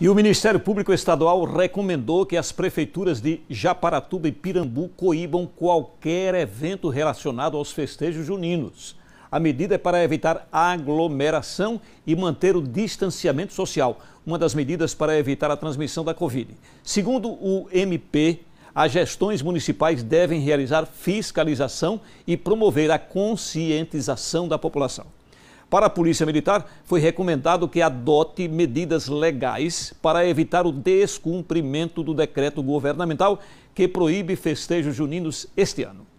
E o Ministério Público Estadual recomendou que as prefeituras de Japaratuba e Pirambu coíbam qualquer evento relacionado aos festejos juninos. A medida é para evitar aglomeração e manter o distanciamento social, uma das medidas para evitar a transmissão da Covid. Segundo o MP, as gestões municipais devem realizar fiscalização e promover a conscientização da população. Para a Polícia Militar, foi recomendado que adote medidas legais para evitar o descumprimento do decreto governamental que proíbe festejos juninos este ano.